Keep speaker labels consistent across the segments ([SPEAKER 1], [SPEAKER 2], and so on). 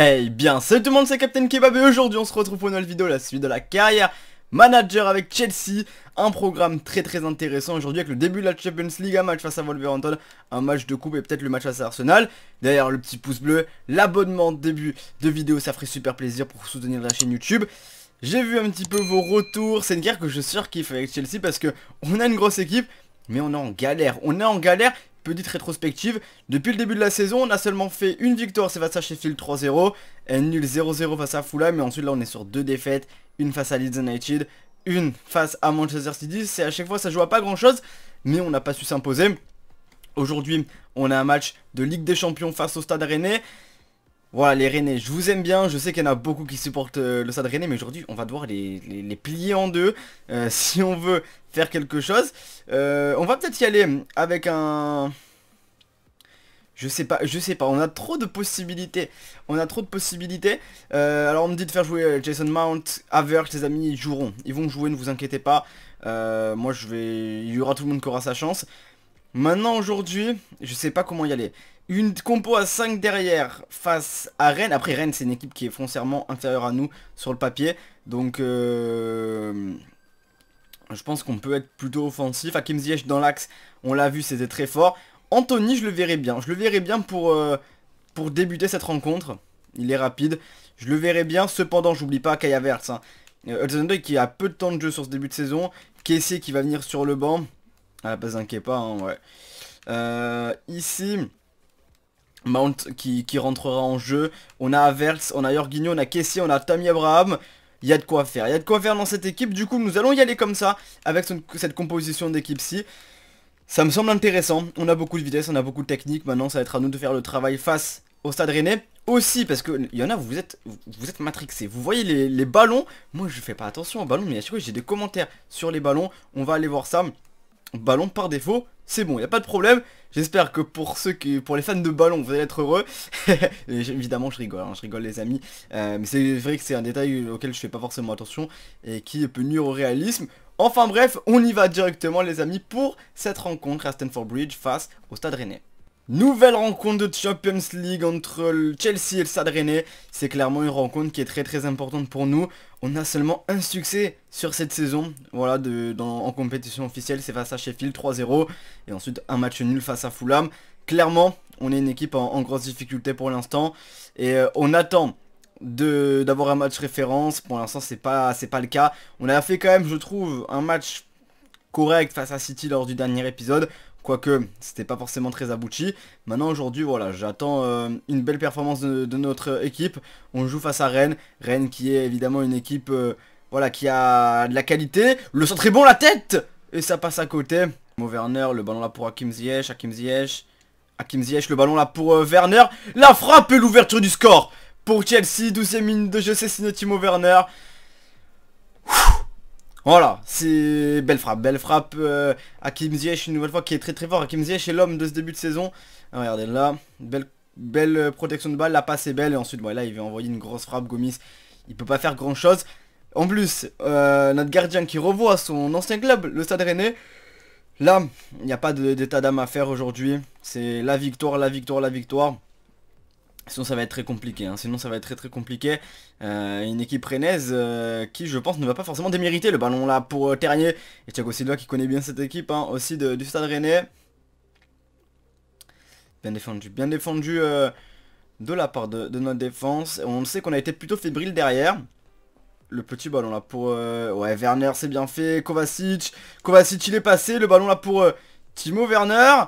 [SPEAKER 1] Hey bien, salut tout le monde, c'est Captain Kebab et aujourd'hui on se retrouve pour une nouvelle vidéo, la suite de la carrière manager avec Chelsea, un programme très très intéressant aujourd'hui avec le début de la Champions League, un match face à Wolverhampton, un match de coupe et peut-être le match face à Arsenal. D'ailleurs le petit pouce bleu, l'abonnement début de vidéo, ça ferait super plaisir pour soutenir la chaîne YouTube. J'ai vu un petit peu vos retours, c'est une guerre que je surkiffe avec Chelsea parce que on a une grosse équipe, mais on est en galère, on est en galère petite rétrospective. Depuis le début de la saison, on a seulement fait une victoire, c'est face à Sheffield 3-0, un nul 0-0 face à Fulham, mais ensuite là on est sur deux défaites, une face à Leeds United, une face à Manchester City. C'est à chaque fois ça joue à pas grand chose, mais on n'a pas su s'imposer. Aujourd'hui, on a un match de Ligue des Champions face au Stade Rennais. Voilà les Rennais, je vous aime bien, je sais qu'il y en a beaucoup qui supportent euh, le Stade Rennais, mais aujourd'hui on va devoir les, plier en deux euh, si on veut faire quelque chose. Euh, on va peut-être y aller avec un... Je sais pas, je sais pas, on a trop de possibilités, on a trop de possibilités. alors on me dit de faire jouer Jason Mount, Averge, les amis, ils joueront, ils vont jouer, ne vous inquiétez pas. moi je vais, il y aura tout le monde qui aura sa chance. Maintenant aujourd'hui, je sais pas comment y aller. Une compo à 5 derrière face à Rennes. Après, Rennes, c'est une équipe qui est foncièrement inférieure à nous sur le papier. Donc, euh, je pense qu'on peut être plutôt offensif. Hakim Ziyech dans l'axe, on l'a vu, c'était très fort. Anthony, je le verrai bien. Je le verrai bien pour, euh, pour débuter cette rencontre. Il est rapide. Je le verrai bien. Cependant, j'oublie pas Kaya Vertz. Hein. Euh, qui a peu de temps de jeu sur ce début de saison. Kessier qui va venir sur le banc. Ah, pas inquiétez pas, hein, ouais. ici... Mount qui, rentrera en jeu. On a Averts, on a Jorginho, on a Kessie, on a Tammy Abraham. Il y a de quoi faire. Il y a de quoi faire dans cette équipe. Du coup, nous allons y aller comme ça avec cette composition d'équipe-ci. Ça me semble intéressant. On a beaucoup de vitesse, on a beaucoup de technique. Maintenant, ça va être à nous de faire le travail face au stade rennais. Aussi, parce qu'il y en a, vous êtes, vous êtes matrixés. Vous voyez les, ballons. Moi, je fais pas attention aux ballons, mais bien sûr j'ai des commentaires sur les ballons. On va aller voir ça. Ballon par défaut, c'est bon, il n'y a pas de problème. J'espère que pour ceux qui, pour les fans de ballon, vous allez être heureux. évidemment, je rigole, hein, je rigole les amis. Euh, mais c'est vrai que c'est un détail auquel je fais pas forcément attention et qui peut nuire au réalisme. Enfin bref, on y va directement les amis pour cette rencontre à Stanford Bridge face au Stade Rennais. Nouvelle rencontre de Champions League entre le Chelsea et le Stade Rennais. C'est clairement une rencontre qui est très très importante pour nous. On a seulement un succès sur cette saison, voilà, en compétition officielle, c'est face à Sheffield 3-0, et ensuite un match nul face à Fulham. Clairement, on est une équipe en, grosse difficulté pour l'instant, et euh, on attend d'avoir un match référence, pour l'instant c'est pas, pas le cas. On a fait quand même, je trouve, un match correct face à City lors du dernier épisode, Quoique, c'était pas forcément très abouti. Maintenant, aujourd'hui, voilà, j'attends euh, une belle performance de, notre équipe. On joue face à Rennes. Rennes qui est évidemment une équipe euh, voilà, qui a de la qualité. Le centre est bon, la tête Et ça passe à côté. Werner, le ballon là pour Hakim Ziyech, Hakim Ziyech. Hakim Ziyech, le ballon là pour euh, Werner. La frappe et l'ouverture du score pour Chelsea. 12 e minute de jeu, c'est Timo Werner. Voilà, c'est belle frappe, belle frappe euh, à Kim Ziyech une nouvelle fois qui est très très fort. Hakim Ziyech est l'homme de ce début de saison. Ah, regardez là, belle, belle euh, protection de balle, la passe est belle et ensuite là il va envoyer une grosse frappe Gomis. Il peut pas faire grand chose. En plus, euh, notre gardien qui revoit son ancien club, le Stade Rennais. Là, il n'y a pas d'état d'âme à faire aujourd'hui. C'est la victoire, la victoire, la victoire. Sinon ça va être très compliqué, hein. sinon ça va être très très compliqué. Euh, une équipe rennaise euh, qui je pense ne va pas forcément démériter le ballon là pour euh, Terrier. Et Thiago Silva qui connaît bien cette équipe hein, aussi du stade rennais. Bien défendu, bien défendu de la part de, de notre défense. On sait qu'on a été plutôt fébrile derrière. Le petit ballon là pour... Ouais, Werner c'est bien fait, Kovacic. Kovacic il est passé, le ballon là pour Timo Werner.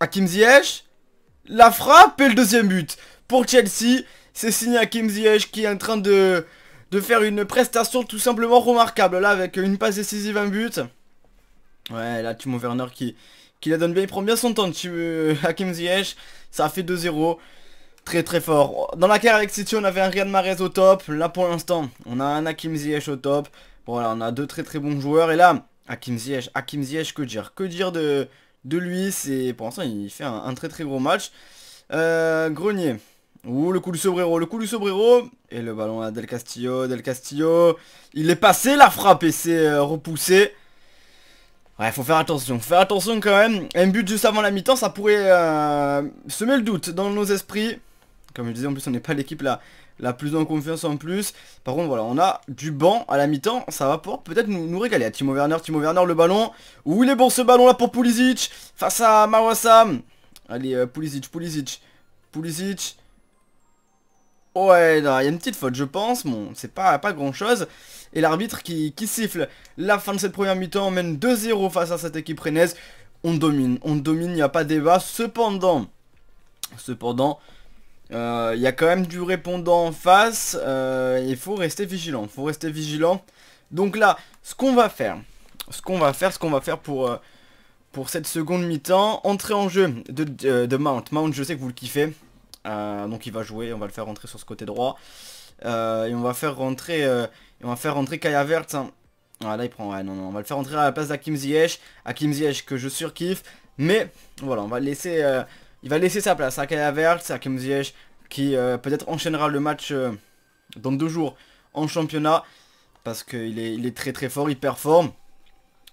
[SPEAKER 1] Hakim Ziyech. La frappe et le deuxième but pour Chelsea. C'est signé à Kim Ziyech qui est en train de, de faire une prestation tout simplement remarquable. Là, avec une passe décisive, un but. Ouais, là, Timo Werner qui, qui la donne bien. Il prend bien son temps, tu, euh, Hakim Ziyech. Ça a fait 2-0. Très très fort. Dans la carrière avec City, on avait un Riyad Mahrez au top. Là, pour l'instant, on a un Hakim Ziyech au top. Bon, voilà, on a deux très très bons joueurs. Et là, Hakim Ziyech, Hakim Ziyech, que dire Que dire de, de lui C'est Pour l'instant, il fait un, très très gros match. Euh, Grenier, Ouh, le coup du Sobrero, le coup du Sobrero. Et le ballon à Del Castillo, Del Castillo. Il est passé, la frappe, et c'est euh, repoussé. Ouais, faut faire attention, faut faire attention quand même. Un but juste avant la mi-temps, ça pourrait euh, semer le doute dans nos esprits. Comme je disais, en plus, on n'est pas l'équipe la, la plus en confiance en plus. Par contre, voilà, on a du banc à la mi-temps. Ça va pouvoir peut-être nous, régaler. Timo Werner, Timo Werner, le ballon. Où il est bon ce ballon-là pour Pulisic Face à Mawasam. Allez, euh, Pulisic, Pulisic, Pulisic. Ouais, il y a une petite faute, je pense. Bon, c'est pas, pas grand-chose. Et l'arbitre qui, siffle la fin de cette première mi-temps, mène 2-0 face à cette équipe rennaise. On domine, on domine, il n'y a pas débat. Cependant, cependant, euh, il y a quand même du répondant en face. Il euh, faut rester vigilant, faut rester vigilant. Donc là, ce qu'on va faire, ce qu'on va faire, ce qu'on va faire pour... Euh, pour cette seconde mi-temps, entrée en jeu de, de Mount. Mount, je sais que vous le kiffez. Euh, donc il va jouer, on va le faire rentrer sur ce côté droit. Euh, et on va faire rentrer, euh, on va faire rentrer Kaya Vert. Ah, là il prend, ouais, non, non, on va le faire rentrer à la place d'Akim Ziyech. Akim Ziyech que je surkiffe. Mais voilà, on va laisser, il va laisser sa place à Kaya Vert, Akim Ziyech qui peut-être enchaînera le match dans deux jours en championnat. Parce qu'il est, il est très très fort, il performe.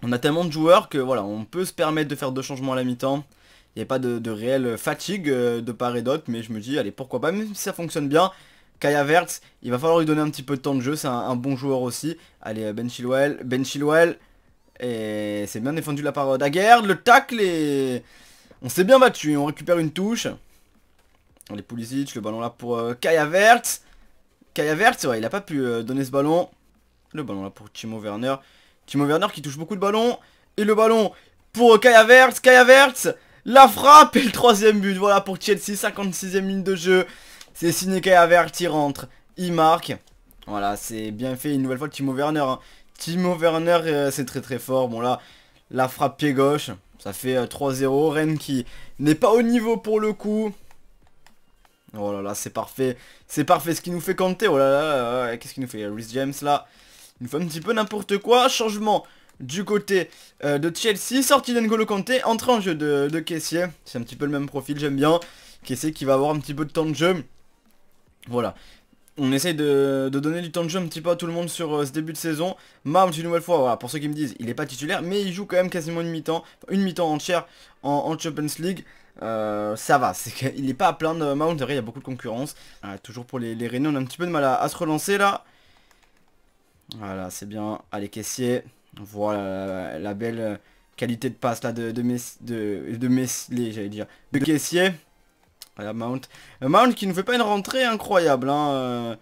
[SPEAKER 1] On a tellement de joueurs que voilà, on peut se permettre de faire deux changements à la mi-temps n'y a pas de, réelle fatigue euh, de part et d'autre, mais je me dis, allez, pourquoi pas, même si ça fonctionne bien, Kaya Verts, il va falloir lui donner un petit peu de temps de jeu, c'est un, bon joueur aussi. Allez, euh, Ben Chilwell, Ben Chilwell, et c'est bien défendu la à Aguerre, le tacle et... On s'est bien battu, on récupère une touche. Les Pulisic, le ballon là pour euh, Kaya Verts. Kaya Verts, il a pas pu donner ce ballon. Le ballon là pour Timo Werner. Timo Werner qui touche beaucoup de ballons. Et le ballon pour Kaya Verts, Kaya la frappe et le troisième but. Voilà pour Chelsea, 56ème minute de jeu. C'est Sinekai Avert qui rentre. Il marque. Voilà, c'est bien fait une nouvelle fois Timo Werner. Hein. Timo Werner, euh, c'est très très fort. Bon là, la frappe pied gauche. Ça fait 3-0. Euh, Rennes qui n'est pas au niveau pour le coup. Oh là là, c'est parfait. C'est parfait ce qui nous fait compter. Oh là là, qu'est-ce qu'il nous fait Rhys James là. Il nous fait un petit peu n'importe quoi. Changement du côté euh, de Chelsea. Sortie N'Golo Conte, entrée en jeu de, caissier. C'est un petit peu le même profil, j'aime bien. Caissier qui va avoir un petit peu de temps de jeu. Voilà. On essaye de, donner du temps de jeu un petit peu à tout le monde sur euh, ce début de saison. Mount une nouvelle fois, voilà, pour ceux qui me disent, il n'est pas titulaire, mais il joue quand même quasiment une mi-temps, une mi-temps entière en, en Champions League. Euh, ça va, c'est il n'est pas à plaindre Mount, derrière il y a beaucoup de concurrence. toujours pour les, les on a un petit peu de mal à, à se relancer là. Voilà, c'est bien. Allez, caissier. On voit la, belle euh, qualité de passe là de, de, de, Messi j'allais dire. De caissier. Voilà, ah, Mount. Mount qui ne fait pas une rentrée incroyable. Hein. Euh.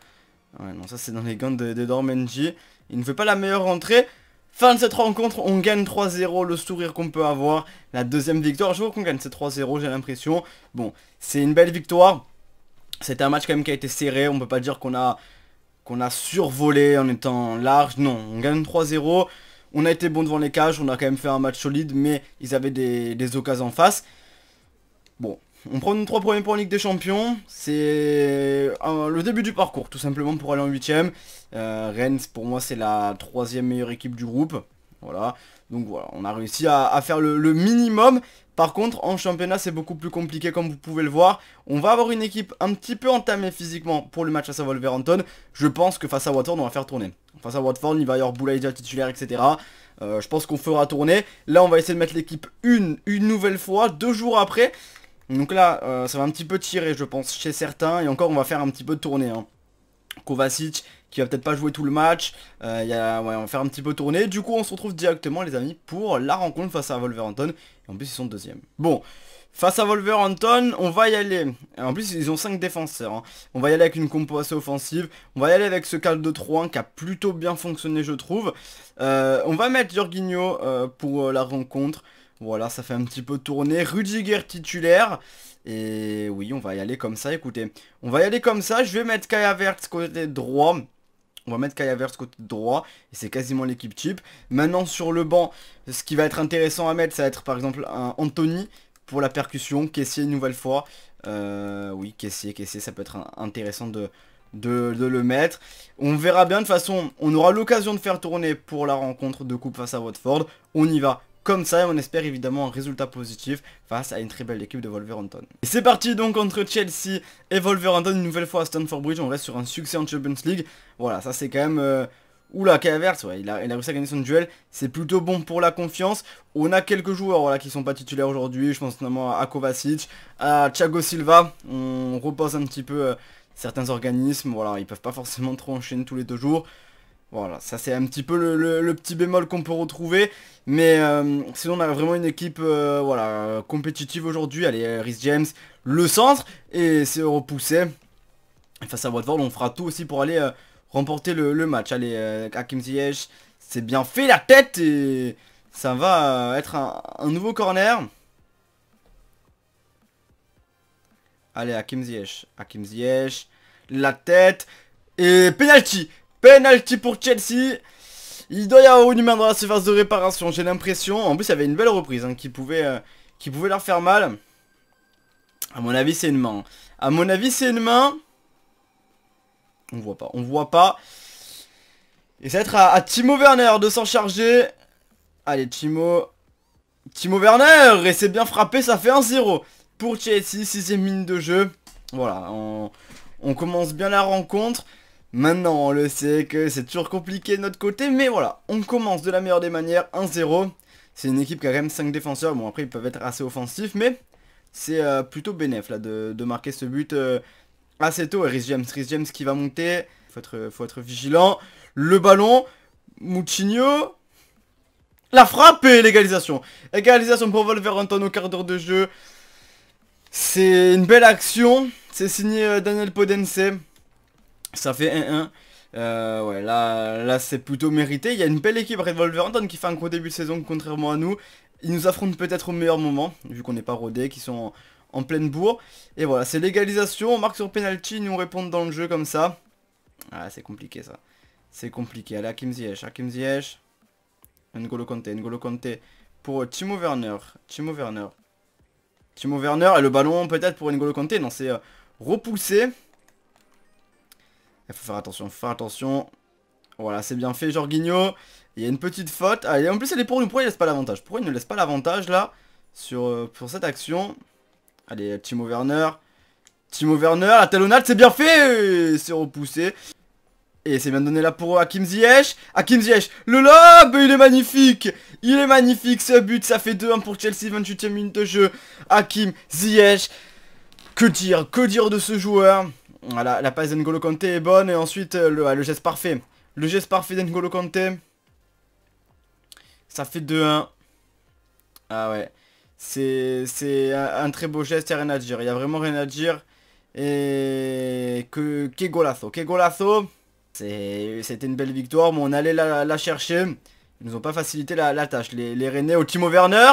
[SPEAKER 1] non, ça c'est dans les gants de, de Dormenji. Il ne fait pas la meilleure rentrée. Fin de cette rencontre, on gagne 3-0, le sourire qu'on peut avoir, la deuxième victoire, je vois qu'on gagne ces 3-0, j'ai l'impression. Bon, c'est une belle victoire, c'est un match quand même qui a été serré, on peut pas dire qu'on a qu'on a survolé en étant large, non, on gagne 3-0, on a été bon devant les cages, on a quand même fait un match solide, mais ils avaient des, des occasions en face. Bon, on prend nos trois premiers points en Ligue des Champions. C'est le début du parcours, tout simplement pour aller en 8 euh, Rennes, pour moi, c'est la troisième meilleure équipe du groupe. Voilà. Donc voilà, on a réussi à, faire le, minimum. Par contre, en championnat, c'est beaucoup plus compliqué, comme vous pouvez le voir. On va avoir une équipe un petit peu entamée physiquement pour le match à Wolverhampton. Je pense que face à Watford, on va faire tourner face à Watford, il va y avoir Boulaïdia titulaire, etc. Euh, je pense qu'on fera tourner. Là, on va essayer de mettre l'équipe une, une nouvelle fois, deux jours après. Donc là, euh, ça va un petit peu tirer, je pense, chez certains. Et encore, on va faire un petit peu de tourner. Hein. Kovacic, qui va peut-être pas jouer tout le match. Euh, y a, on va faire un petit peu tourner. Du coup, on se retrouve directement, les amis, pour la rencontre face à Wolverhampton. Et en plus, ils sont deuxième. Bon, Face à Wolverhampton, on va y aller. En plus, ils ont 5 défenseurs. Hein. On va y aller avec une compo assez offensive. On va y aller avec ce 4-2-3-1 qui a plutôt bien fonctionné, je trouve. Euh, on va mettre Jorginho euh, pour euh, la rencontre. Voilà, ça fait un petit peu tourner. Rudiger titulaire. Et oui, on va y aller comme ça, écoutez. On va y aller comme ça. Je vais mettre Kaya côté droit. On va mettre Kaya côté droit, et c'est quasiment l'équipe type. Maintenant sur le banc, ce qui va être intéressant à mettre, ça va être par exemple un Anthony, pour la percussion. Caissier une nouvelle fois. Euh, oui, caissier, caissier, ça peut être intéressant de, de, le mettre. On verra bien, de toute façon, on aura l'occasion de faire tourner pour la rencontre de coupe face à Watford. On y va comme ça et on espère évidemment un résultat positif face à une très belle équipe de Wolverhampton. Et c'est parti donc entre Chelsea et Wolverhampton, une nouvelle fois à Stamford Bridge, on reste sur un succès en Champions League. Voilà, ça c'est quand même... Euh, Oula, la il a, réussi à gagner son duel. C'est plutôt bon pour la confiance. On a quelques joueurs voilà, qui sont pas titulaires aujourd'hui. Je pense notamment à Kovacic, à Thiago Silva. On repose un petit peu euh, certains organismes. Voilà, ils peuvent pas forcément trop enchaîner tous les deux jours. Voilà, ça c'est un petit peu le, petit bémol qu'on peut retrouver. Mais euh, sinon on a vraiment une équipe euh, voilà, compétitive aujourd'hui. Allez, Rhys James, le centre. Et c'est repoussé. Face à Watford, on fera tout aussi pour aller remporter le, match. Allez, euh, Hakim Ziyech C'est bien fait la tête et ça va euh, être un, nouveau corner. Allez, Hakim Ziyech. Hakim Ziyech, la tête et penalty. Penalty pour Chelsea. Il doit y avoir une main dans la surface de réparation, j'ai l'impression. En plus, il y avait une belle reprise hein, qui, pouvait, euh, qui pouvait leur faire mal. À mon avis, c'est une main. À mon avis, c'est une main. On voit pas, on voit pas. Et ça va être à, Timo Werner de s'en charger. Allez, Timo. Timo Werner Et c'est bien frappé, ça fait 1-0 pour Chelsea, sixième mine de jeu. Voilà, on, commence bien la rencontre. Maintenant, on le sait que c'est toujours compliqué de notre côté, mais voilà, on commence de la meilleure des manières, 1-0. C'est une équipe qui a quand même 5 défenseurs, bon après ils peuvent être assez offensifs, mais c'est euh, plutôt bénéf là de, marquer ce but euh, assez tôt. Et Rhys James, qui va monter. Faut être, faut être vigilant. Le ballon. Moutinho. La frappe et l'égalisation. Égalisation pour Wolverhampton au quart d'heure de jeu. C'est une belle action. C'est signé euh, Daniel Podense. Ça fait 1-1. Euh, ouais, là, c'est plutôt mérité. Il y a une belle équipe Revolver Wolverhampton qui fait un gros début de saison, contrairement à nous. Ils nous affrontent peut-être au meilleur moment, vu qu'on n'est pas rodés, qu'ils sont en pleine bourre. Et voilà, c'est légalisation, on marque sur penalty, nous nous répond dans le jeu comme ça. Ah, c'est compliqué ça. C'est compliqué. Allez, Hakim Ziyech, Hakim Ziyech. N'Golo Kanté, N'Golo Kanté pour Timo Werner. Timo Werner. Timo Werner et le ballon peut-être pour N'Golo Conte. Non, c'est euh, repoussé. Il faut faire attention, faut faire attention. Voilà, c'est bien fait, Jorginho. Il y a une petite faute. Allez, en plus, elle est pour nous. Pourquoi il laisse pas l'avantage Pourquoi il ne laisse pas l'avantage, là, sur, euh, pour cette action Allez, Timo Werner. Timo Werner, la c'est bien fait C'est repoussé. Et c'est bien donné là pour Hakim Ziyech. Hakim Ziyech, le lob, il est magnifique. Il est magnifique ce but, ça fait 2-1 pour Chelsea, 28ème minute de jeu. Hakim Ziyech. Que dire, que dire de ce joueur Voilà, la passe d'Engolo Conte est bonne et ensuite euh, le, geste parfait. Le geste parfait d'Engolo Conte, Ça fait 2-1. Ah ouais. C'est un, très beau geste, il n'y a rien à dire. Il n'y a vraiment rien à dire. Et que, golazo. Que golazo. C'était une belle victoire, mais on allait la, chercher. Ils nous ont pas facilité la, tâche. Les, les Rennais au Timo Werner.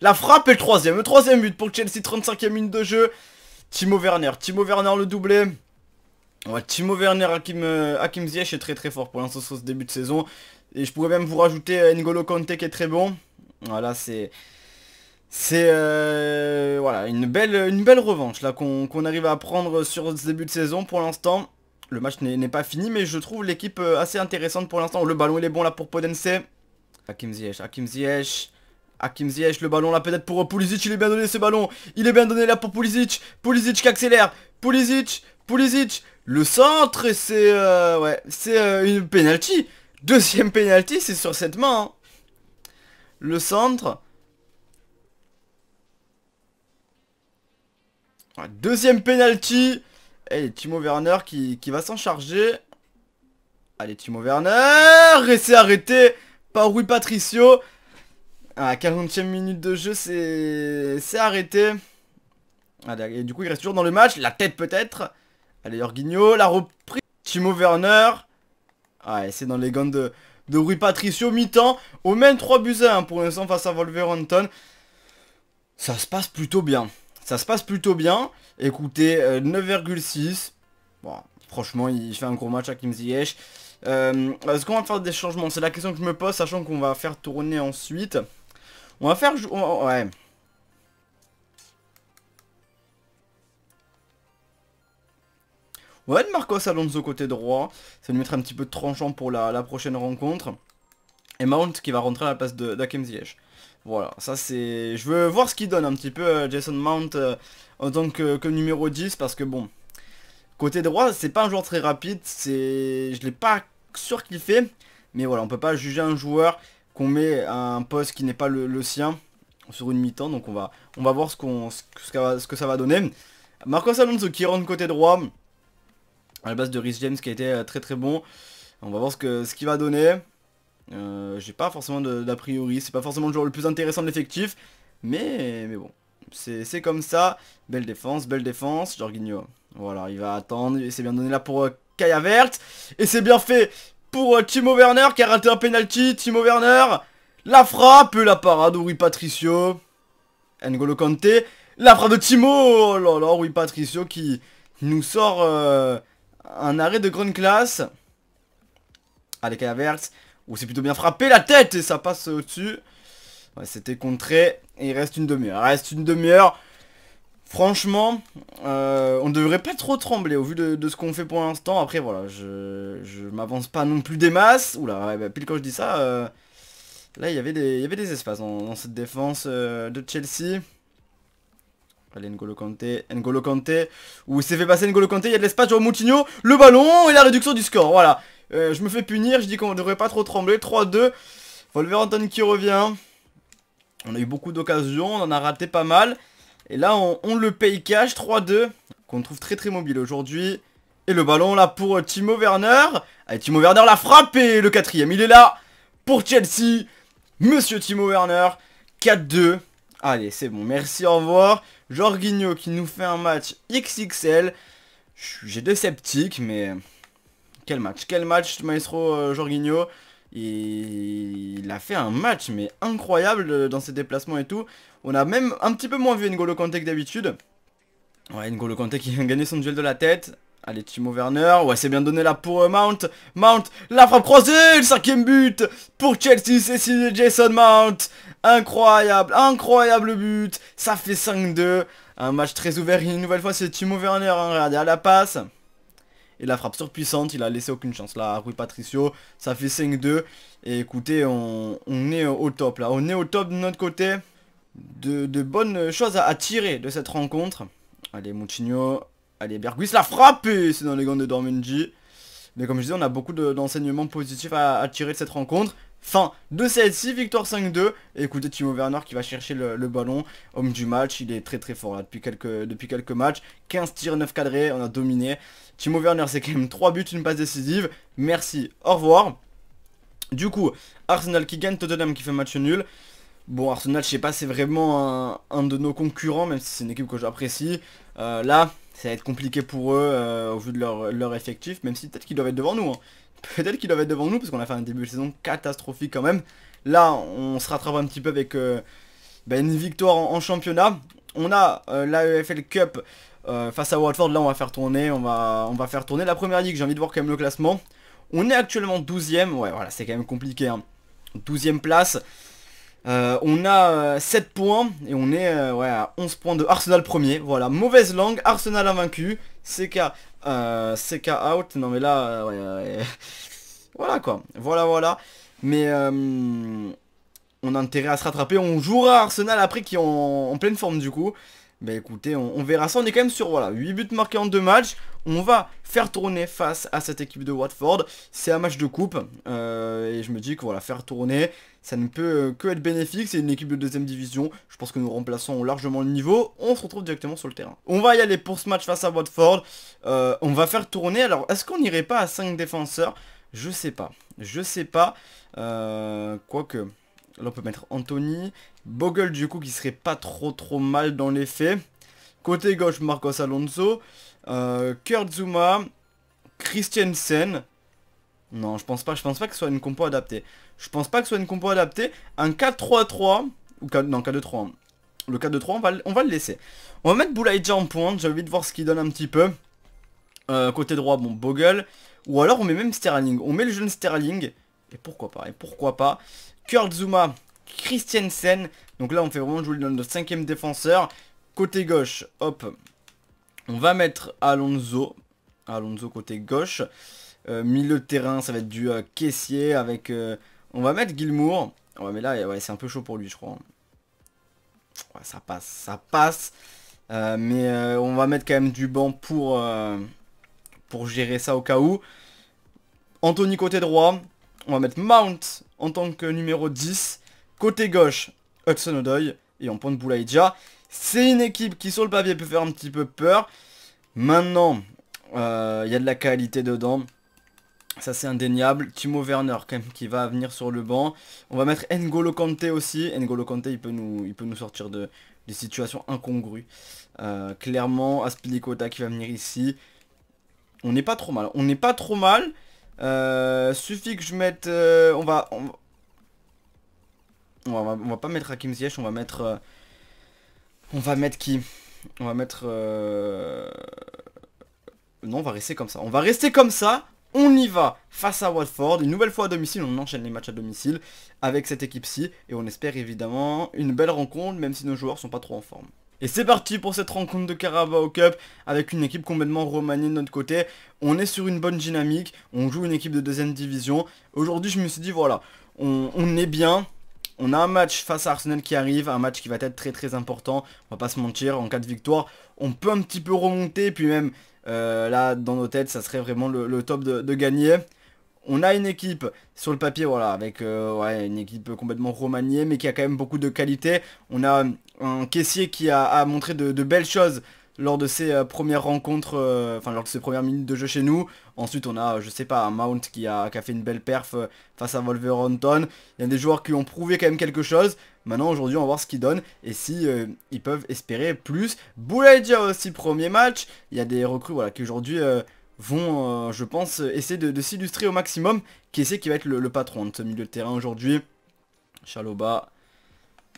[SPEAKER 1] La frappe est le troisième. Le troisième but pour Chelsea, 35e minute de jeu. Timo Werner. Timo Werner le doublé. Timo Werner, Hakim, euh, Hakim Ziyech est très très fort pour l'instant sur ce début de saison. Et je pourrais même vous rajouter euh, N'Golo Conte qui est très bon. Voilà, c'est... C'est euh, voilà une belle, une belle revanche là qu'on arrive à prendre sur ce début de saison pour l'instant. Le match n'est pas fini mais je trouve l'équipe euh, assez intéressante pour l'instant. Le ballon il est bon là pour Podense. Hakim Ziyech, Hakim Ziyech. Hakim Ziyech, le ballon là peut-être pour Pulisic, il est bien donné ce ballon. Il est bien donné là pour Pulisic. Pulisic qui accélère. Pulisic, Pulisic. Le centre c'est euh, ouais, c'est une penalty. Deuxième penalty, c'est sur cette main. Hein. Le centre. Deuxième penalty. Et eh, Timo Werner qui, va s'en charger. Allez, Timo Werner. Et c'est arrêté par Rui Patricio. À 40 e minute de jeu, c'est arrêté. et du coup, il reste toujours dans le match. La tête peut-être. Allez, Jorginho. La reprise. Timo Werner. Ah, c'est dans les gants de, Rui Patricio. Mi-temps. Au même 3 buts 1 pour l'instant face à Wolverhampton. Ça se passe plutôt bien. Ça se passe plutôt bien. Écoutez, 9,6. Euh, bon, franchement, il fait un gros match à Kim Ziyech. Euh, est-ce qu'on va faire des changements C'est la question que je me pose, sachant qu'on va faire tourner ensuite. On va faire... Ouais ouais. Ouais, va Marcos Alonso côté droit. Ça lui mettre un petit peu de tranchant pour la, prochaine rencontre. Et Mount qui va rentrer à la place d'Hakim Ziyech. Voilà, ça c'est... Je veux voir ce qu'il donne un petit peu euh, Jason Mount euh, en tant que, numéro 10 parce que bon, côté droit, c'est pas un joueur très rapide, c'est... Je l'ai pas sûr qu'il fait, mais voilà, on peut pas juger un joueur qu'on met à un poste qui n'est pas le, sien sur une mi-temps, donc on va, on va voir ce, ce, que ça va donner. Marcos Alonso qui rentre côté droit, à la base de Rhys James qui a été euh, très très bon. On va voir ce qu'il ce va donner. Euh, j'ai pas forcément d'a priori, c'est pas forcément le joueur le plus intéressant de l'effectif, mais, mais bon, c'est comme ça. Belle défense, belle défense, Jorginho. Voilà, il va attendre, et c'est bien donné là pour euh, Kaya Vert, et c'est bien fait pour euh, Timo Werner qui a raté un penalty, Timo Werner, la frappe, la parade, Oui Patricio, N'Golo Kanté, la frappe de Timo, oh là là, Rui Patricio qui nous sort un arrêt de grande classe. Allez, Kaya Vert, ou c'est plutôt bien frappé la tête et ça passe au-dessus. Ouais, c'était contré. Et il reste une demi-heure. Reste une demi-heure. Franchement, euh, on ne devrait pas trop trembler au vu de, ce qu'on fait pour l'instant. Après, voilà, je, m'avance pas non plus des masses. Oula, ouais, bah, pile quand je dis ça, euh, là, il y avait des, espaces dans, cette défense euh, de Chelsea. Allez, N'Golo Kanté, N'Golo Kanté, où il s'est fait passer N'Golo Kanté, il y a de l'espace, sur Moutinho, le ballon et la réduction du score, voilà. Euh, je me fais punir, je dis qu'on devrait pas trop trembler. 3-2. Wolverhampton qui revient. On a eu beaucoup d'occasions, on en a raté pas mal. Et là, on, le paye cash. 3-2. Qu'on trouve très très mobile aujourd'hui. Et le ballon là pour euh, Timo Werner. Allez, Timo Werner l'a frappé. Le quatrième, il est là pour Chelsea. Monsieur Timo Werner. 4-2. Allez, c'est bon. Merci, au revoir. Jorginho qui nous fait un match XXL. J'ai des sceptiques, mais quel match Quel match, Maestro euh, Jorginho il a fait un match mais incroyable euh, dans ses déplacements et tout. On a même un petit peu moins vu N'Golo Kante que d'habitude. Ouais, N'Golo Kante qui a gagné son duel de la tête. Allez, Timo Werner. Ouais, c'est bien donné là pour euh, Mount. Mount, la frappe croisée, le cinquième but pour Chelsea, c'est Jason Mount. Incroyable, incroyable but. Ça fait 5-2. Un match très ouvert. une nouvelle fois, c'est Timo Werner. Hein. regardez, à la passe et la frappe surpuissante, il a laissé aucune chance. Là, Rui Patricio, ça fait 5-2. Et écoutez, on, est au top là. On est au top de notre côté. De, bonnes choses à, tirer de cette rencontre. Allez, Moutinho. Allez, Berguis, la frappe C'est dans les gants de Dormenji. Mais comme je disais, on a beaucoup d'enseignements positifs à tirer de cette rencontre fin de celle-ci, victoire 5-2. écoutez, Timo Werner qui va chercher le, ballon, homme du match, il est très très fort depuis quelques, depuis quelques matchs. 15 tirs, 9 cadrés, on a dominé. Timo Werner, c'est quand même 3 buts, une passe décisive. Merci, au revoir. Du coup, Arsenal qui gagne, Tottenham qui fait match nul. Bon, Arsenal, je sais pas, c'est vraiment un, de nos concurrents, même si c'est une équipe que j'apprécie. Euh, là, ça va être compliqué pour eux euh, au vu de leur, effectif, même si peut-être qu'ils doivent être devant nous. Hein. Peut-être qu'il doit être devant nous parce qu'on a fait un début de saison catastrophique quand même. Là, on se rattrape un petit peu avec euh, ben, une victoire en, championnat. On a euh, la l'AEFL Cup euh, face à Watford. Là, on va faire tourner, on va, on va faire tourner la première ligue. J'ai envie de voir quand même le classement. On est actuellement 12ème. Ouais, voilà, c'est quand même compliqué. 12ème hein. place. on a 7 points et on est ouais, à 11 points de Arsenal premier. Voilà, mauvaise langue, Arsenal a invaincu, CK euh, CK out, non mais là, euh, euh, voilà quoi, voilà voilà. Mais on a intérêt à se rattraper, on jouera Arsenal après qui est en pleine forme du coup. Bah écoutez, on, verra ça. On est quand même sur voilà, 8 buts marqués en 2 matchs. On va faire tourner face à cette équipe de Watford. C'est un match de coupe. Euh, et je me dis que voilà, faire tourner, ça ne peut que être bénéfique. C'est une équipe de deuxième division. Je pense que nous remplaçons largement le niveau. On se retrouve directement sur le terrain. On va y aller pour ce match face à Watford. Euh, on va faire tourner. Alors, est-ce qu'on n'irait pas à 5 défenseurs Je sais pas. Je sais pas. Euh, Quoique... Là, on peut mettre Anthony. Bogle, du coup, qui serait pas trop trop mal dans les faits. Côté gauche, Marcos Alonso. Euh, Kurt Christiansen. Non, je pense pas. Je pense pas que ce soit une compo adaptée. Je pense pas que ce soit une compo adaptée. Un 4-3-3. Ou 4, non, 4-2-3. Le 4-2-3, on va, le laisser. On va mettre Boulaïdja en pointe. J'ai envie de voir ce qu'il donne un petit peu. Euh, côté droit, bon, Bogle. Ou alors on met même Sterling. On met le jeune Sterling. Et pourquoi pas Et pourquoi pas Kurt Zuma, Christiansen. Donc là, on fait vraiment jouer notre cinquième défenseur. Côté gauche, hop, on va mettre Alonso. Alonso côté gauche. Euh, milieu de terrain, ça va être du caissier avec... Euh, on va mettre Gilmour. Ouais, mais là, c'est un peu chaud pour lui, je crois. ça passe, ça passe. Euh, mais euh, on va mettre quand même du banc pour, pour gérer ça au cas où. Anthony côté droit. On va mettre Mount en tant que numéro 10. Côté gauche, Hudson Odoi Et en pointe Boulaïdja. C'est une équipe qui sur le papier peut faire un petit peu peur. Maintenant, euh, il y a de la qualité dedans. Ça c'est indéniable. Timo Werner quand même qui va venir sur le banc. On va mettre N'Golo Kante aussi. N'Golo Kanté il peut nous, il peut nous sortir de, des situations incongrues. Euh, clairement, Aspilicota qui va venir ici. On n'est pas trop mal. On n'est pas trop mal. Euh, suffit que je mette... Euh, on, va, on, va, pas mettre Hakim Ziyech, on va mettre... Euh, on va mettre qui On va mettre... Non, on va rester comme ça. On va rester comme ça. On y va face à Watford. Une nouvelle fois à domicile, on enchaîne les matchs à domicile avec cette équipe-ci. Et on espère évidemment une belle rencontre, même si nos joueurs sont pas trop en forme. Et c'est parti pour cette rencontre de Carabao Cup avec une équipe complètement remaniée de notre côté. On est sur une bonne dynamique, on joue une équipe de deuxième division. Aujourd'hui je me suis dit voilà, on, est bien. On a un match face à Arsenal qui arrive, un match qui va être très très important, on va pas se mentir, en cas de victoire, on peut un petit peu remonter, puis même euh, là dans nos têtes ça serait vraiment le, top de, gagner. On a une équipe sur le papier, voilà, avec euh, une équipe complètement remaniée, mais qui a quand même beaucoup de qualité. On a un caissier qui a, montré de, belles choses lors de ses euh, premières rencontres, euh, enfin lors de ses premières minutes de jeu chez nous. Ensuite on a, euh, je sais pas, un Mount qui a, fait une belle perf face à Wolverhampton. Il y a des joueurs qui ont prouvé quand même quelque chose. Maintenant aujourd'hui on va voir ce qu'ils donnent et si ils peuvent espérer plus. Bouledja aussi premier match. Il y a des recrues voilà, qui aujourd'hui vont, je pense, essayer de, s'illustrer au maximum. Qui qui va être le, patron de ce milieu de terrain aujourd'hui. Chaloba,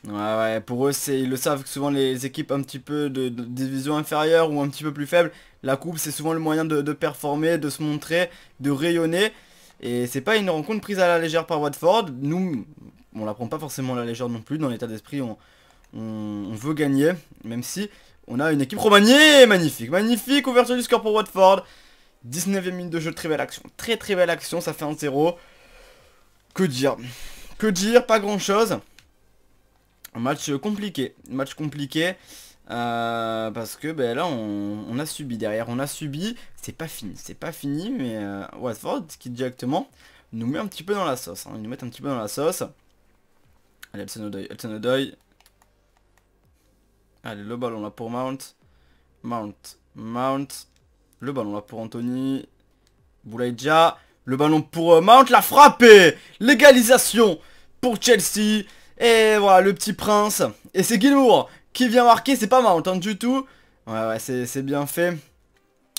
[SPEAKER 1] Ouais, ouais, pour eux, c'est ils le savent que souvent les équipes un petit peu de, division inférieure ou un petit peu plus faible, la coupe c'est souvent le moyen de, performer, de se montrer, de rayonner. Et c'est pas une rencontre prise à la légère par Watford. Nous, on la prend pas forcément à la légère non plus. Dans l'état d'esprit, on, veut gagner, même si on a une équipe romagnée magnifique. Magnifique ouverture du score pour Watford. 19 e minute de jeu, très belle action. Très très belle action, ça fait 1-0. Que dire Que dire Pas grand chose. Match compliqué, match compliqué euh, parce que ben, là on, a subi derrière, on a subi, c'est pas fini, c'est pas fini mais euh, Westford qui directement nous met un petit peu dans la sauce, hein. ils nous mettent un petit peu dans la sauce. Allez Hudson Allez le ballon là pour Mount, Mount, Mount, le ballon là pour Anthony, Boulaïdja, le ballon pour euh, Mount, la frappe L'égalisation pour Chelsea et voilà, le petit prince. Et c'est Gilmour qui vient marquer, c'est pas mal, on du tout. Ouais, ouais, c'est bien fait.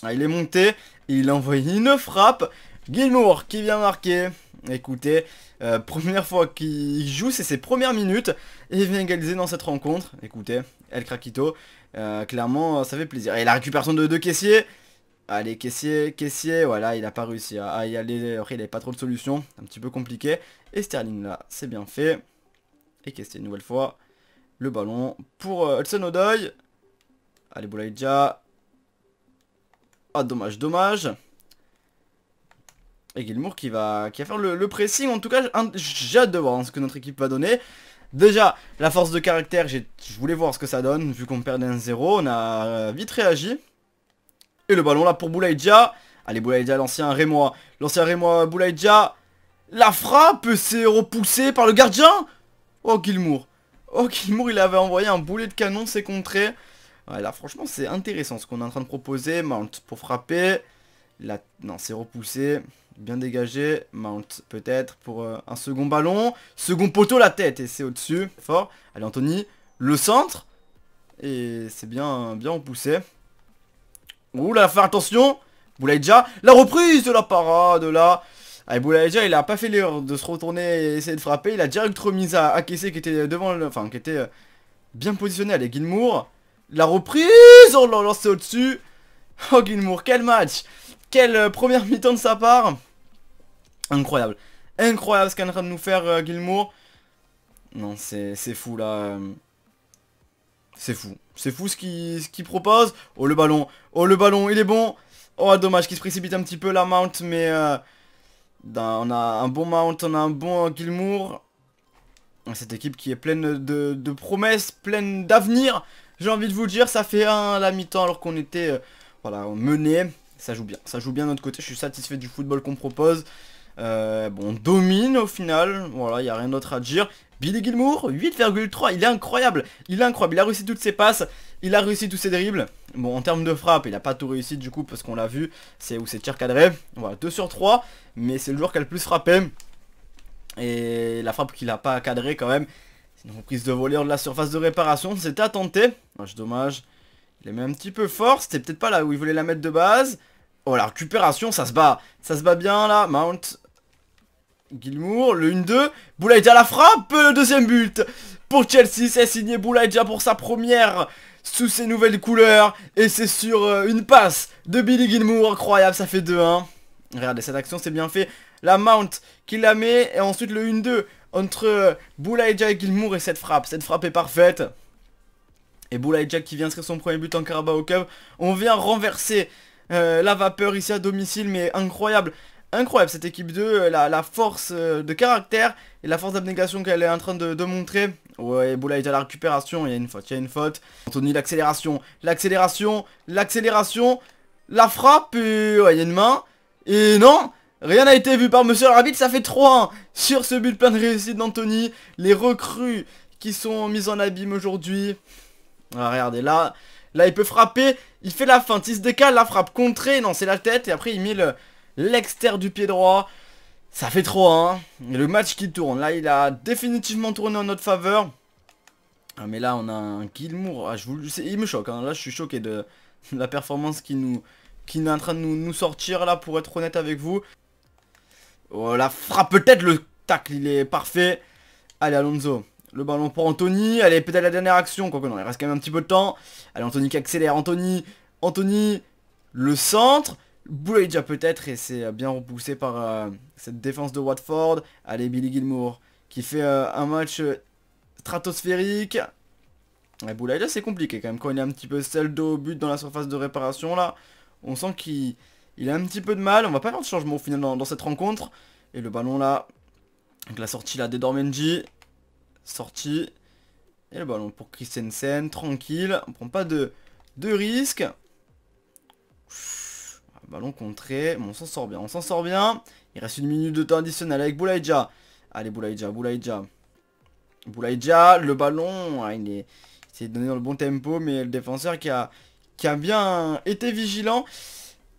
[SPEAKER 1] Ah, il est monté, il a envoyé une frappe. Gilmour qui vient marquer. Écoutez, euh, première fois qu'il joue, c'est ses premières minutes. Et il vient égaliser dans cette rencontre. Écoutez, El Craquito, euh, clairement, ça fait plaisir. Et la récupération de deux caissiers. Allez, caissier, caissier, voilà, il a pas réussi à y Après, il avait pas trop de solutions. Un petit peu compliqué. Et Sterling, là, c'est bien fait et question une nouvelle fois le ballon pour euh, Hudson Allez Boulaïdja. Ah dommage, dommage. Et Guilmour qui va, qui faire le, pressing. En tout cas, j'ai hâte de voir hein, ce que notre équipe va donner. Déjà, la force de caractère, je voulais voir ce que ça donne. Vu qu'on perdait un zéro. on a euh, vite réagi. Et le ballon là pour Boulaïdja. Allez Boulaïdja, l'ancien Rémois. L'ancien Rémois Boulaïdja. La frappe, c'est repoussé par le gardien Oh, Gilmour. Oh, Gilmour, il avait envoyé un boulet de canon, c'est contré. Voilà, là, franchement, c'est intéressant ce qu'on est en train de proposer. Mount pour frapper. Là, non, c'est repoussé. Bien dégagé. Mount, peut-être, pour euh, un second ballon. Second poteau, la tête. Et c'est au-dessus. Fort. Allez, Anthony. Le centre. Et c'est bien, bien repoussé. Ouh là, faire attention. déjà, La reprise de la parade, là déjà il a pas fait l'erreur de se retourner et essayer de frapper. Il a direct remis à Akessé qui était devant Enfin qui était euh, bien positionné avec Guilmour. La reprise on oh l'a lancé au-dessus Oh Guilmour, quel match Quelle euh, première mi-temps de sa part Incroyable. Incroyable ce est en train de nous faire euh, Guilmour. Non, c'est fou là. C'est fou. C'est fou ce qu'il propose. Oh le ballon. Oh le ballon, il est bon. Oh dommage qu'il se précipite un petit peu la mount, mais on a un bon Mount, on a un bon Gilmour. Cette équipe qui est pleine de, promesses, pleine d'avenir. J'ai envie de vous dire, ça fait un la mi-temps alors qu'on était menés. Euh, voilà, mené. Ça joue bien, ça joue bien de notre côté. Je suis satisfait du football qu'on propose. Euh, bon, on domine au final. Voilà, il n'y a rien d'autre à dire. Billy Gilmour, 8,3. Il est incroyable. Il est incroyable. Il a réussi toutes ses passes. Il a réussi tous ses dribbles. Bon, en termes de frappe, il n'a pas tout réussi du coup parce qu'on l'a vu, c'est où c'est tir cadré. Voilà, 2 sur 3, mais c'est le joueur qui a le plus frappé. Et la frappe qu'il n'a pas cadré quand même, c'est une de volée hors de la surface de réparation. C'était à tenter. Dommage, ah, dommage. Il est même un petit peu fort, c'était peut-être pas là où il voulait la mettre de base. Oh, la récupération, ça se bat. Ça se bat bien là, Mount. Gilmour, le 1-2, Boulaïdia la frappe, le deuxième but pour Chelsea, c'est signé Boulaïdia pour sa première sous ses nouvelles couleurs. Et c'est sur euh, une passe de Billy Gilmour. Incroyable, ça fait 2-1. Regardez, cette action, c'est bien fait. La mount qui la met. Et ensuite le 1-2 entre euh, Boulaïdja et Gilmour. Et cette frappe, cette frappe est parfaite. Et Jack qui vient inscrire son premier but en Carabao Cup. On vient renverser euh, la vapeur ici à domicile. Mais incroyable incroyable cette équipe 2, la, la force de caractère et la force d'abnégation qu'elle est en train de, de montrer. Ouais, Boula est à la récupération, il y a une faute, il y a une faute. Anthony, l'accélération, l'accélération, l'accélération, la frappe, et ouais, il y a une main. Et non, rien n'a été vu par Monsieur l'arbitre, ça fait 3 sur ce but plein de réussite d'Anthony. Les recrues qui sont mises en abîme aujourd'hui. Ah, regardez, là, là, il peut frapper, il fait la feinte, il se décale, la frappe contrée, non, c'est la tête, et après, il met l'extérieur du pied droit. Ça fait trop hein. Le match qui tourne. Là, il a définitivement tourné en notre faveur. Ah, mais là, on a un Gilmour. Ah, je vous... Il me choque. Hein. Là, je suis choqué de la performance qui nous qui est en train de nous, sortir là, pour être honnête avec vous. Oh, la frappe, peut-être le tacle, il est parfait. Allez, Alonso. Le ballon pour Anthony. Allez, peut-être la dernière action. Quoi que non, il reste quand même un petit peu de temps. Allez, Anthony qui accélère. Anthony. Anthony. Le centre. Bridge peut-être et c'est euh, bien repoussé par euh, cette défense de Watford. Allez Billy Gilmour qui fait euh, un match stratosphérique. Et c'est compliqué quand même quand il est un petit peu seul dos au but dans la surface de réparation là. On sent qu'il a un petit peu de mal. On va pas faire de changement au final dans, cette rencontre. Et le ballon là. Avec la sortie là Dormenji. Sortie. Et le ballon pour Christensen. Tranquille. On prend pas de, risque. Ballon contré, bon, on s'en sort bien, on s'en sort bien. Il reste une minute de temps additionnel avec Boulaïdja. Allez Boulaïdja, Boulaïdja. Boulaïdja, le ballon, ah, il est, c'est donné dans le bon tempo, mais le défenseur qui a, qui a bien été vigilant.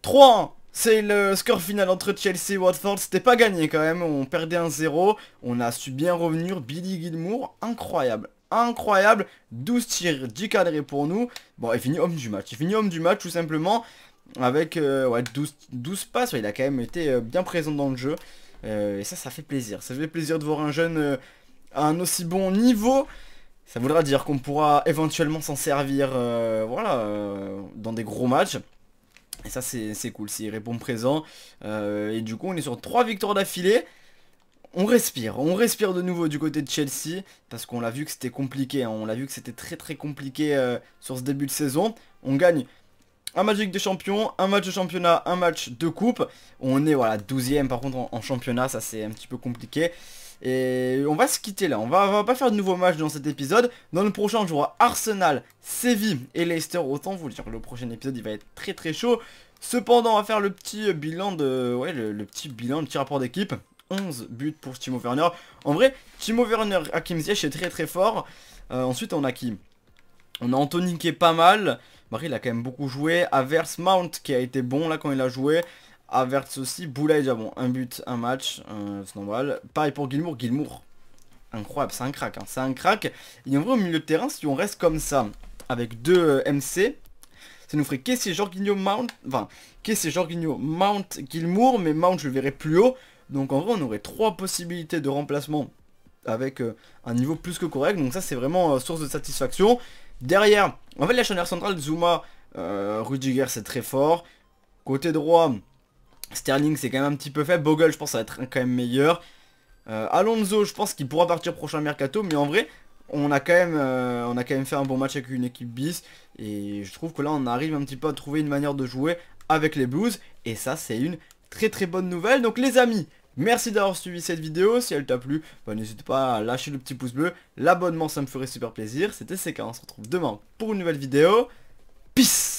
[SPEAKER 1] 3 c'est le score final entre Chelsea et Watford, c'était pas gagné quand même, on perdait 1-0, on a su bien revenir, Billy Gilmour, incroyable, incroyable, 12 tirs, 10 cadrés pour nous, bon il finit homme du match, il finit homme du match tout simplement, avec 12, euh, passes, il a quand même été euh, bien présent dans le jeu. Euh, et ça, ça fait plaisir. Ça fait plaisir de voir un jeune à un aussi bon niveau. Ça voudra dire qu'on pourra éventuellement s'en servir voilà, dans des gros matchs. Et ça, c'est cool, s'il répond présent. et du coup, on est sur 3 victoires d'affilée. On respire, on respire de nouveau du côté de Chelsea, parce qu'on l'a vu que c'était compliqué, hein. on l'a vu que c'était très très compliqué sur ce début de saison. On gagne un match de des Champions, un match de championnat, un match de coupe. On est voilà 12ème par contre en, championnat, ça c'est un petit peu compliqué. Et on va se quitter là, on va, pas faire de nouveaux matchs dans cet épisode. Dans le prochain, on jouera Arsenal, Séville et Leicester. Autant vous le dire, le prochain épisode il va être très très chaud. Cependant, on va faire le petit bilan de... Ouais, le, petit bilan, le petit rapport d'équipe. 11 buts pour Timo Werner. En vrai, Timo Werner, à Kim Ziyech est très très fort. Euh, ensuite, on a qui On a Anthony qui est pas mal. Marie il a quand même beaucoup joué. averse Mount, qui a été bon là quand il a joué. averse aussi. Boulay bon. Un but, un match. Euh, c'est normal. Pareil pour Gilmour. Gilmour, incroyable. C'est un crack. Hein. C'est un crack. Et en vrai, au milieu de terrain, si on reste comme ça, avec deux euh, MC, ça nous ferait Kessie, Jorginho, Mount... Enfin, Kessie, Jorginho, Mount, Gilmour. Mais Mount, je le verrai plus haut. Donc en vrai, on aurait trois possibilités de remplacement avec euh, un niveau plus que correct. Donc ça, c'est vraiment source de satisfaction. Derrière, en fait, la chaîne centrale, Zuma, euh, Rudiger, c'est très fort. Côté droit, Sterling, c'est quand même un petit peu faible. Bogle, je pense, ça va être quand même meilleur. Euh, Alonso, je pense qu'il pourra partir prochain mercato, mais en vrai, on a, quand même, euh, on a quand même fait un bon match avec une équipe bis. Et je trouve que là, on arrive un petit peu à trouver une manière de jouer avec les Blues. Et ça, c'est une très très bonne nouvelle. Donc les amis, Merci d'avoir suivi cette vidéo, si elle t'a plu, bah, n'hésite pas à lâcher le petit pouce bleu, l'abonnement ça me ferait super plaisir, c'était CK, on se retrouve demain pour une nouvelle vidéo, peace